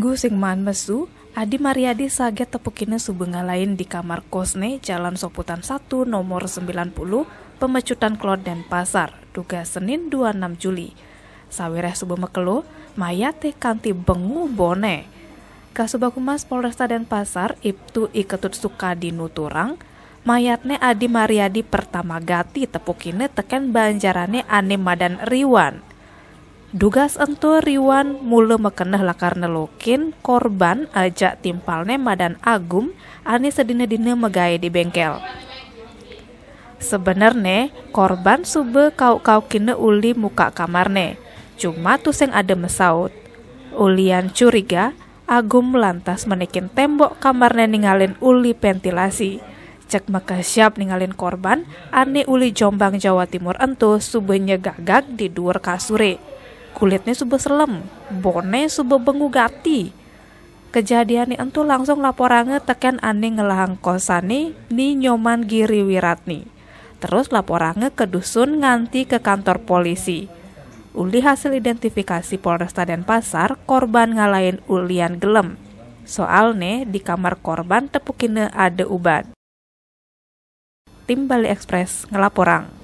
Minggu sing maan mesu, Adi Mariadi saget tepukine subenga lain di kamar kosne Jalan Soputan 1 nomor 90, Pemecutan Klot dan Pasar, duga Senin 26 Juli. Sawireh mekelu, mayate kanti bengu bone. Kasubakumas Polresta dan Pasar, Ibtu Iketut Sukadi Nuturang, mayatne Adi Mariadi pertama gati tepukine teken banjarane Ane Madan Riwan, Dugas entu riwan mule mekeneh lakar nelukin korban ajak timpal timpalne dan agum ane sedine-dine megae di bengkel. Sebenarnya korban sube kau-kau kine uli muka kamarne, cuma tuseng ada mesaut. Ulian curiga, Agum lantas menekin tembok kamarnya ningalin uli ventilasi. Cek maka siap ningalin korban, ane uli Jombang Jawa Timur entu sube gagak di dur kasure kulitnya sudah selem bone sudah bengu gati kejadian itu langsung laporannya tekan aning ngelahang Kosani, ni nyoman giri wiratni terus laporannya ke dusun nganti ke kantor polisi Uli hasil identifikasi Polresta Pasar, korban ngalain ulian gelem. Soalnya di kamar korban tepukine ada uban. Tim Bali Express ngelaporang.